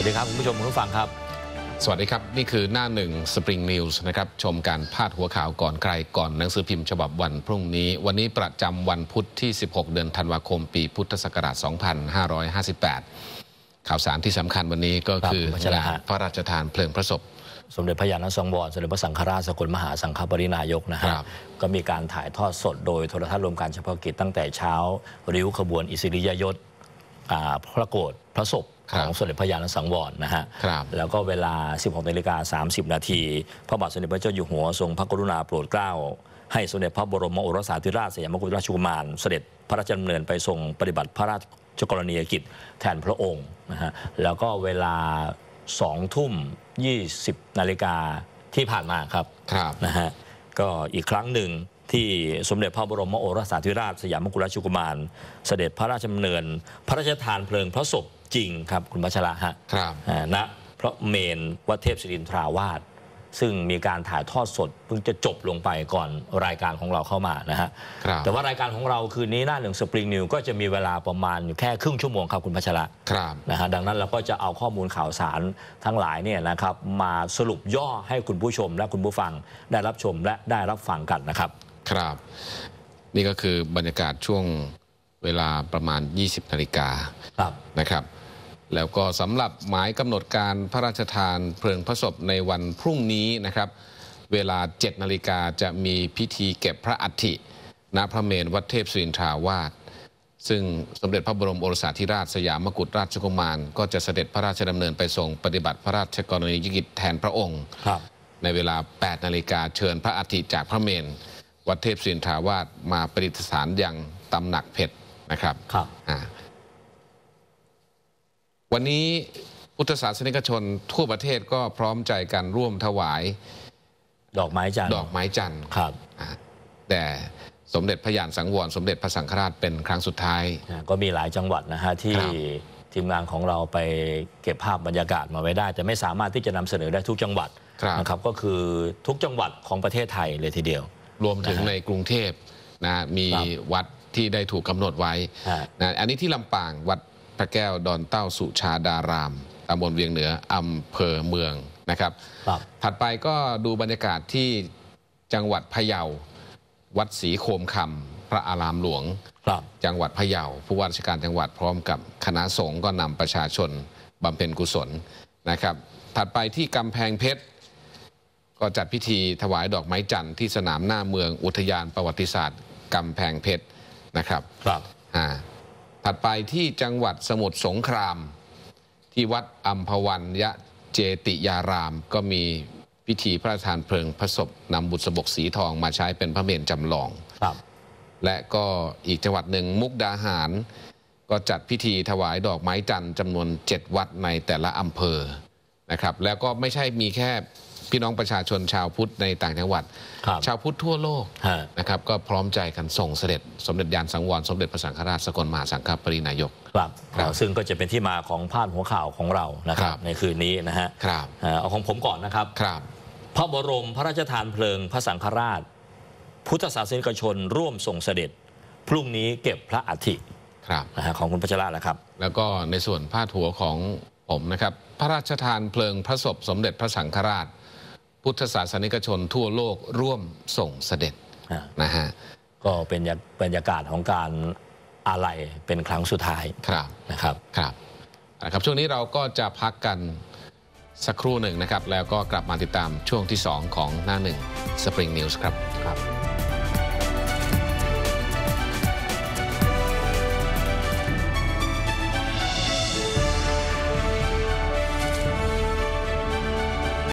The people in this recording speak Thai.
วัสดีครับ คุณผู้ชมคุณผู้ฟังครับ สวัสดีครับนี่คือหน้าหนึ่งสปริงนิวส์นะครับ ชมการพาดหัวข่าวก่อนใครก่อนหนังสือพิมพ์ฉบับวันพรุ่งนี้ วันนี้ประจำวันพุธที่ 16 เดือนธันวาคมปีพุทธศักราช2558 ข่าวสารที่สำคัญวันนี้ก็คือพระพรราชทานเพลิงพระศพสมเด็จพระยาณสังวรสมเด็จพระสังฆราชสกลมหาสังฆปรินายกนะฮะก็มีการถ่ายทอดสด โดยโทรทัศน์รวมการเฉพาะกิจ ตั้งแต่เช้าริ้วขบวนอิสริยยศพระโกธพระศพของสมเด็จพระยาณสังวรนะฮะ แล้วก็เวลา 16นาฬิกา30 นาทีพระบาทสมเด็จพระเจ้าอยู่หัวทรงพระกรุณาโปรดเกล้า ให้สมเด็จพระบรมโอรสาธิราชสยามกุฎราชกุมารเสด็จพระราชดำเนินไปทรงปฏิบัติพระราชกรณียกิจแทนพระองค์นะฮะ แล้วก็เวลา2ทุ่ม 20 นาฬิกาที่ผ่านมาครับรบนะฮะ ก็อีกครั้งหนึ่งที่สมเด็จพระบรมโอรสาธิราชสยามกุฎราชกุมาร เสด็จพระราชดำเนิน พระราชทานเพลิงพระศพจริงครับคุณพัชระฮะครับะพระเมนวัดเทพศิรินทราวาสซึ่งมีการถ่ายทอดสด เพิ่งจะจบลงไปก่อนรายการของเราเข้ามานะฮะแต่ว่ารายการของเราคืนนี้หน้าหนึ่งสปริงนิว ก็จะมีเวลาประมาณแค่ครึ่งชั่วโมงครับคุณพัชระครับนะฮะ ดังนั้นเราก็จะเอาข้อมูลข่าวสารทั้งหลายเนี่ยนะครับ มาสรุปย่อให้คุณผู้ชม และคุณผู้ฟังได้รับชมและได้รับฟังกันนะครับครับ นี่ก็คือบรรยากาศช่วงเวลาประมาณ 20 นาฬิกาครับนะครับแล้วก็สำหรับหมายกำหนดการพระราชทานเพลิงพระศพในวันพรุ่งนี้นะครับ เวลา 7นาฬิกาจะมีพิธีเก็บพระอัฐิณพระเมรุวัดเทพสุรินทราวาสซึ่งสมเด็จพระบรมโอรสาธิราชสยามกุฎราชกุมารก็จะเสด็จพระราชดำเนินไปทรง ปฏิบัติพระราชกรณียกิจแทนพระองค์ในเวลา8นาฬิกาเชิญพระอัฐิจากพระเมนวัดเทพสินทาวาสมาประดิษฐานอย่างตำหนักเพชรนะครับ ครับ วันนี้พุทธศาสนิกชน ทั่วประเทศก็พร้อมใจกันร่วมถวาย ดอกไม้จันทร์ดอกไม้จันครับแต่สมเด็จพระยานสังวร สมเด็จพระสังฆราชเป็นครั้งสุดท้าย ก็มีหลายจังหวัดนะฮะ ที่ทีมงานของเราไปเก็บภาพบรรยากาศมาไว้ได้ แต่ไม่สามารถที่จะนำเสนอได้ทุกจังหวัดนะครับก็คือทุกจังหวัดของประเทศไทยเลยทีเดียวรวมถึงในกรุงเทพนะมีวัดที่ได้ถูกกำหนดไว้นะอันนี้ที่ลำปาง วัดพระแก้วดอนเต้าสุชาดารามตำบลเวียงเหนืออำเภอเมืองนะครับ ถัดไปก็ดูบรรยากาศที่จังหวัดพะเยาวัดศรีโคมคำพระอารามหลวงจังหวัดพะเยาผู้ว่าราชการจังหวัดพร้อมกับคณะสงฆ์ก็นำประชาชนบำเพ็ญกุศลนะครับ ถัดไปที่กำแพงเพชรก็จัดพิธีถวายดอกไม้จันทร์ที่สนามหน้าเมืองอุทยานประวัติศาสตร์กำแพงเพชรนะครับครับอ่าถัดไปที่จังหวัดสมุทรสงคราม ที่วัดอัมพวันยะเจติยาราม ก็มีพิธีพระราชทานเพลิงพระศพนำบุษบกสีทองมาใช้เป็นพระเมรุจำลองครับและก็อีกจังหวัดหนึ่งมุกดาหาร ก็จัดพิธีถวายดอกไม้จันทร์จำนวน 7วัดในแต่ละอำเภอนะครับ แล้วก็ไม่ใช่มีแค่พี่น้องประชาชนชาวพุทธในต่างจังหวัด ชาวพุทธทั่วโลกนะครับก็พร้อมใจกันส่งเสด็จ สมเด็จยานสังวรสมเด็จพระสังฆราชสกลมหาสังฆปรินายกครับซึ่งก็จะเป็นที่มาของพาดหัวข่าวของเรานะครับในคืนนี้นะฮะเอาของผมก่อนนะครับครับพระบรมพระราชทานเพลิงพระสังฆราช พุทธศาสนิกชนร่วมส่งเสด็จ พรุ่งนี้เก็บพระอัฐิครับของคุณพัชราแล้วครับ แล้วก็ในส่วนพาดหัวของผมนะครับพระราชทานเพลิงพระศพสมเด็จพระสังฆราชพุทธศาสนิกชนทั่วโลกร่วมส่งเสด็จนะฮะก็เป็นบรรยากาศของการอาลัยเป็นครั้งสุดท้าย ครับนะครับครับนะครับ ช่วงนี้เราก็จะพักกันสักครู่หนึ่งนะครับ แล้วก็กลับมาติดตามช่วงที่ 2 ของหน้าหนึ่ง Spring News ครับครับ